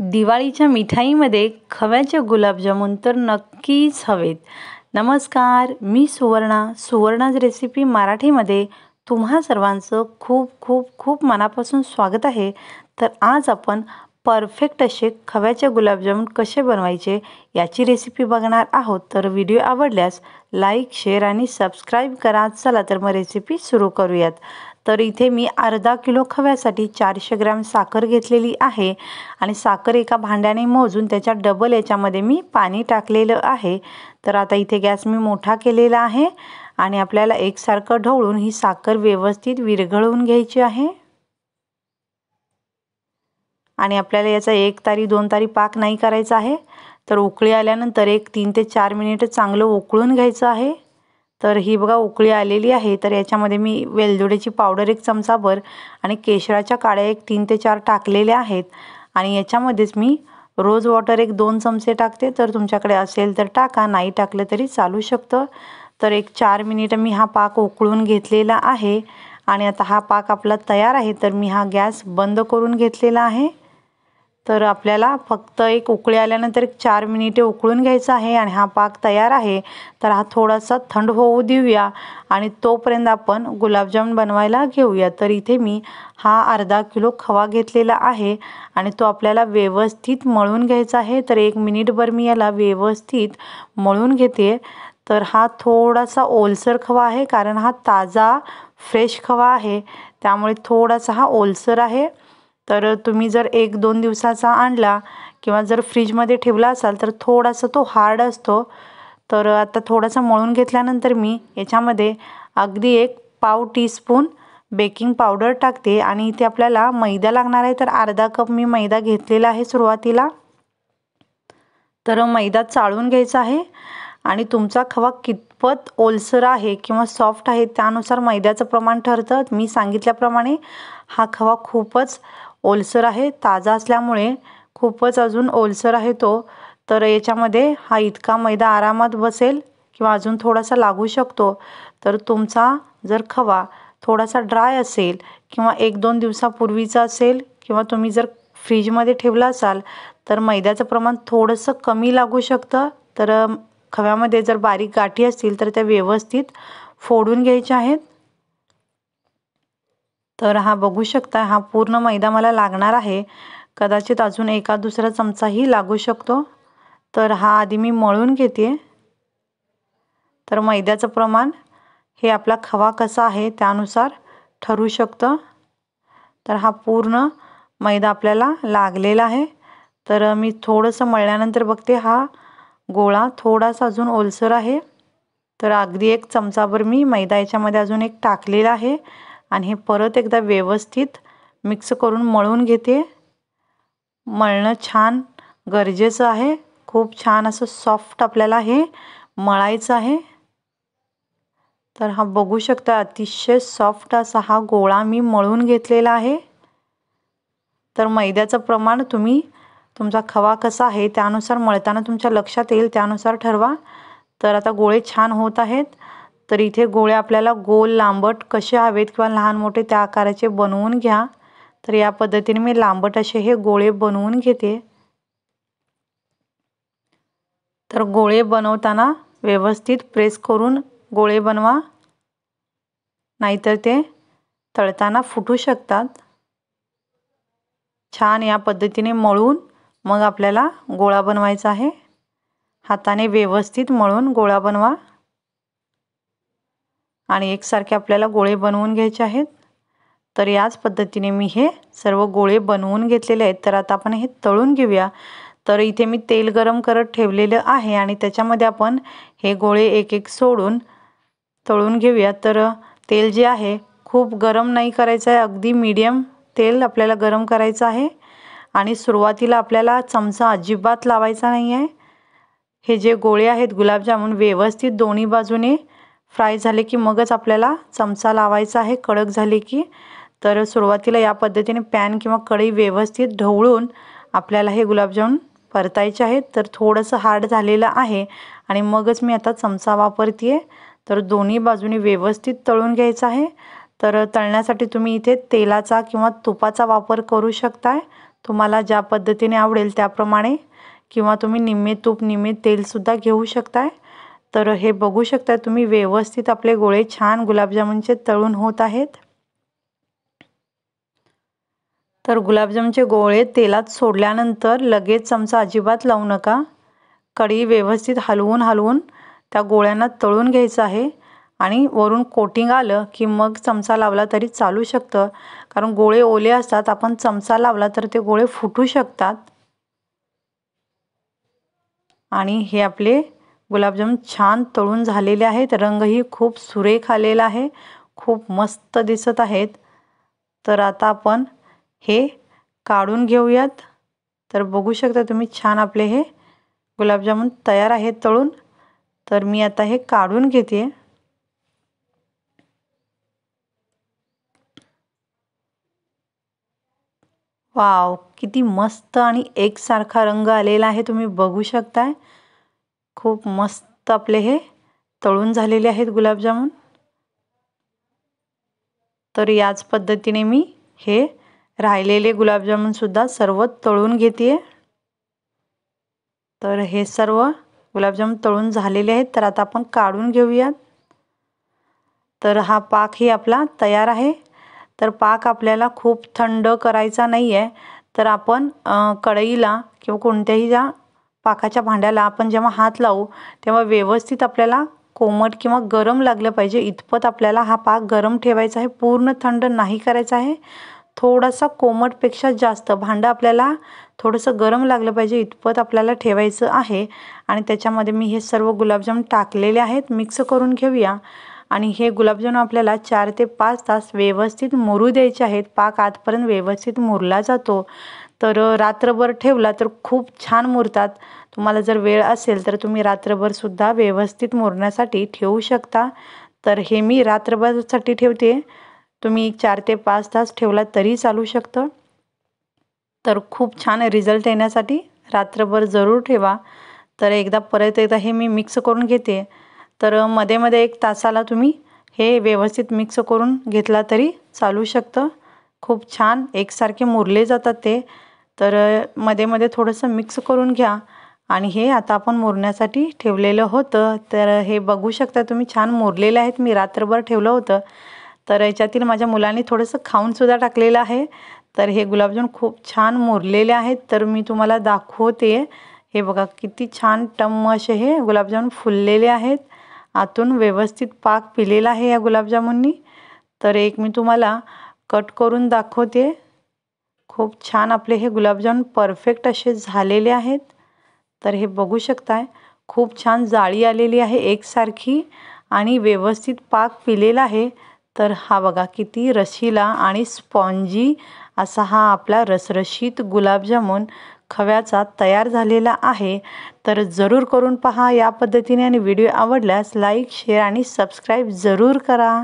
दिवाळीच्या मिठाईमध्ये खव्याचे गुलाबजामून तर नक्कीच हवेत नमस्कार मी सुवर्णा सुवर्णाज रेसिपी मराठीमध्ये तुम्हा सर्वांचं खूप खूप खूप मनापासून स्वागत आहे तर आज आपण परफेक्ट असे खव्याचे गुलाबजामुन कसे बनवायचे याची रेसिपी बघणार आहोत तर व्हिडिओ आवडल्यास लाईक शेअर आणि सबस्क्राईब करा चला तर मग रेसिपी सुरू करूयात तर इथे मी अर्धा किलो खव्यासाठी चारशे ग्रॅम साखर घेतलेली आहे आणि साखर एका भांड्याने मोजून त्याच्या डबल याच्यामध्ये मी पाणी टाकलेलं आहे तर आता इथे गॅस मी मोठा केलेला आहे आणि आपल्याला एकसारखं ढवळून ही साखर व्यवस्थित विरघळवून घ्यायची आहे आणि आपल्याला याचा एक तारी दोन तारी पाक नाही करायचा आहे तर उकळी आल्यानंतर एक तीन ते चार मिनिट चांगलं उकळून घ्यायचं आहे तर ही बघा उकळी आलेली आहे तर याच्यामध्ये मी वेलदोड्याची पावडर एक चमचाभर आणि केशराच्या काळ्या एक तीन ते चार टाकलेल्या आहेत आणि याच्यामध्येच मी रोज वॉटर एक दोन चमचे टाकते तर तुमच्याकडे असेल तर टाका नाही टाकलं तरी चालू शकतं तर एक चार मिनिटं मी हा पाक उकळून घेतलेला आहे आणि आता हा पाक आपला तयार आहे तर मी हा गॅस बंद करून घेतलेला आहे तर आपल्याला फक्त एक उकळी आल्यानंतर एक चार मिनिटे उकळून घ्यायचं आहे आणि हा पाक तयार आहे तर हा थोडासा थंड होऊ देऊया आणि तोपर्यंत आपण गुलाबजाम बनवायला घेऊया तर इथे मी हा अर्धा किलो खवा घेतलेला आहे आणि तो आपल्याला व्यवस्थित मळून घ्यायचा आहे तर एक मिनिटभर मी याला व्यवस्थित मळून घेते तर हा थोडासा ओलसर खवा आहे कारण हा ताजा फ्रेश खवा आहे त्यामुळे थोडासा हा ओलसर आहे तर तुम्ही जर एक दोन दिवसाचा आणला किंवा जर फ्रीजमध्ये ठेवला असाल तर थोडासा तो हार्ड असतो तर आता थोडासा मळून घेतल्यानंतर मी याच्यामध्ये अगदी एक पाव टी स्पून बेकिंग पावडर टाकते आणि इथे आपल्याला मैदा लागणार आहे तर अर्धा कप मी मैदा घेतलेला आहे सुरुवातीला तर मैदा चाळून घ्यायचा आहे आणि तुमचा खवा कितपत ओलसर आहे किंवा सॉफ्ट आहे त्यानुसार मैद्याचं प्रमाण ठरतं मी सांगितल्याप्रमाणे हा खवा खूपच ओलसर आहे ताजा असल्यामुळे खूपच अजून ओलसर आहे तो तर याच्यामध्ये हा इतका मैदा आरामात बसेल किंवा अजून थोडासा लागू शकतो तर तुमचा जर खवा थोडासा ड्राय असेल किंवा एक दोन दिवसापूर्वीचा असेल किंवा तुम्ही जर फ्रीजमध्ये ठेवला असाल तर मैद्याचं प्रमाण थोडंसं कमी लागू शकतं तर खव्यामध्ये जर बारीक गाठी असतील तर त्या व्यवस्थित फोडून घ्यायच्या आहेत तर हा बघू शकता हा पूर्ण मैदा मला लागणार आहे कदाचित अजून एका दुसरा चमचाही लागू शकतो तर हा आधी मी मळून घेते तर मैद्याचं प्रमाण हे आपला खवा कसा आहे त्यानुसार ठरू शकतं तर हा पूर्ण मैदा आपल्याला लागलेला आहे तर मी थोडंसं मळल्यानंतर बघते हा गोळा थोडासा अजून ओलसर आहे तर अगदी एक चमचाभर मी मैदा याच्यामध्ये अजून एक टाकलेला आहे आणि हे परत एकदा व्यवस्थित मिक्स करून मळून घेते मळणं छान गरजेचं आहे खूप छान असं सॉफ्ट आपल्याला हे मळायचं आहे तर हा बघू शकता अतिशय सॉफ्ट असा हा गोळा मी मळून घेतलेला आहे तर मैद्याचं प्रमाण तुम्ही तुमचा खवा कसा आहे त्यानुसार मळताना तुमच्या लक्षात येईल त्यानुसार ठरवा तर आता गोळे छान होत आहेत तर इथे गोळे आपल्याला गोल लांबट कसे हवेत किंवा लहान मोठे त्या आकाराचे बनवून घ्या तर या पद्धतीने मी लांबट असे हे गोळे बनवून घेते तर गोळे बनवताना व्यवस्थित प्रेस करून गोळे बनवा नाहीतर ते तळताना फुटू शकतात छान या पद्धतीने मळून मग आपल्याला गोळा बनवायचा आहे हाताने व्यवस्थित मळून गोळा बनवा आणि एकसारखे आपल्याला गोळे बनवून घ्यायचे आहेत तर याच पद्धतीने मी हे सर्व गोळे बनवून घेतलेले आहेत तर आता आपण हे तळून घेऊया तर इथे मी तेल गरम करत ठेवलेलं आहे आणि त्याच्यामध्ये आपण हे गोळे एक एक सोडून तळून घेऊया तर तेल जे आहे खूप गरम नाही करायचं आहे अगदी मीडियम तेल आपल्याला गरम करायचं आहे आणि सुरुवातीला आपल्याला चमचा अजिबात लावायचा नाही आहे हे जे गोळे आहेत गुलाबजामुन व्यवस्थित दोन्ही बाजूने फ्राय झाले की मगच आपल्याला चमचा लावायचा आहे कडक झाले की तर सुरुवातीला या पद्धतीने पॅन किंवा कढई व्यवस्थित ढवळून आपल्याला हे गुलाबजामून परतायचे आहेत तर थोडंसं हार्ड झालेलं आहे आणि मगच मी आता चमचा वापरते आहे तर दोन्ही बाजूने व्यवस्थित तळून घ्यायचं आहे तर तळण्यासाठी तुम्ही इथे तेलाचा किंवा तुपाचा वापर करू शकताय तुम्हाला ज्या पद्धतीने आवडेल त्याप्रमाणे किंवा तुम्ही निम्मे तूप निम्मे तेलसुद्धा घेऊ शकताय तर हे बघू शकता तुम्ही व्यवस्थित आपले गोळे छान गुलाबजामुनचे तळून होत आहेत तर गुलाबजामुनचे गोळे तेलात सोडल्यानंतर लगेच चमचा अजिबात लावू नका कढी व्यवस्थित हलवून हलवून त्या गोळ्यांना तळून घ्यायचं आहे आणि वरून कोटिंग आलं की मग चमचा लावला तरी चालू शकतं कारण गोळे ओले असतात आपण चमचा लावला तर ते गोळे फुटू शकतात आणि हे आपले गुलाबजाम छान तळून झालेले आहेत रंगही खूप सुरेख आलेला आहे खूप मस्त दिसत आहेत तर आता आपण हे काढून घेऊयात तर बघू शकता तुम्ही छान आपले हे गुलाबजामुन तयार आहेत तळून तर मी आता हे काढून घेते वाव किती मस्त आणि एकसारखा रंग आलेला आहे तुम्ही बघू शकताय खूप मस्त आपले हे तळून झालेले आहेत गुलाबजामुन तर याच पद्धतीने मी हे राहिलेले गुलाबजामूनसुद्धा सर्व तळून घेते तर हे सर्व गुलाबजामुन तळून झालेले आहेत तर आता आपण काढून घेऊयात तर हा पाकही आपला तयार आहे तर पाक आपल्याला खूप थंड करायचा नाही आहे तर आपण कढईला किंवा कोणत्याही ज्या पाकाच्या भांड्याला आपण जेव्हा हात लावू तेव्हा व्यवस्थित आपल्याला कोमट किंवा गरम लागलं पाहिजे इतपत आपल्याला हा पाक गरम ठेवायचा आहे पूर्ण थंड नाही करायचा आहे थोडासा कोमटपेक्षा जास्त भांडं आपल्याला थोडंसं गरम लागलं पाहिजे इतपत आपल्याला ठेवायचं आहे आणि त्याच्यामध्ये मी हे सर्व गुलाबजाम टाकलेले आहेत मिक्स करून घेऊया आणि हे गुलाबजाम आपल्याला चार ते पाच तास व्यवस्थित मुरू द्यायचे आहेत पाक आतपर्यंत व्यवस्थित मुरला जातो तर रात्रभर ठेवला तर खूप छान मुरतात तुम्हाला जर वेळ असेल तर तुम्ही रात्रभरसुद्धा व्यवस्थित मुरण्यासाठी ठेवू शकता तर हे मी रात्रभरसाठी ठेवते तुम्ही चार ते पाच तास ठेवला तरी चालू शकतं तर खूप छान रिझल्ट येण्यासाठी रात्रभर जरूर ठेवा तर एकदा परत एकदा हे मी मिक्स करून घेते तर मध्ये मध्ये एक तासाला तुम्ही हे व्यवस्थित मिक्स करून घेतला तरी चालू शकतं खूप छान एकसारखे मुरले जातात ते तर मध्ये मध्ये थोडंसं मिक्स करून घ्या आणि हे आता आपण मुरण्यासाठी ठेवलेलं होतं तर हे बघू शकता तुम्ही छान मुरलेले आहेत मी रात्रभर ठेवलं होतं तर याच्यातील माझ्या मुलांनी थोडंसं खाऊनसुद्धा टाकलेलं आहे तर हे गुलाबजाम खूप छान मुरलेले आहेत तर मी तुम्हाला दाखवते हे बघा किती छान टम्म असे हे गुलाबजामुन फुललेले आहेत आतून व्यवस्थित पाक पिलेला आहे या गुलाबजामुननी तर एक मी तुम्हाला कट करून दाखवते खूप छान आपले हे गुलाबजाम परफेक्ट असे झालेले आहेत तर हे बघू शकताय खूप छान जाळी आलेली आहे एकसारखी आणि व्यवस्थित पाक पिलेला आहे तर हा बघा किती रशीला आणि स्पॉन्जी असा हा आपला रसरशीत गुलाबजामुन खव्याचा तयार झालेला आहे तर जरूर करून पहा या पद्धतीने आणि व्हिडिओ आवडल्यास लाईक शेअर आणि सबस्क्राईब जरूर करा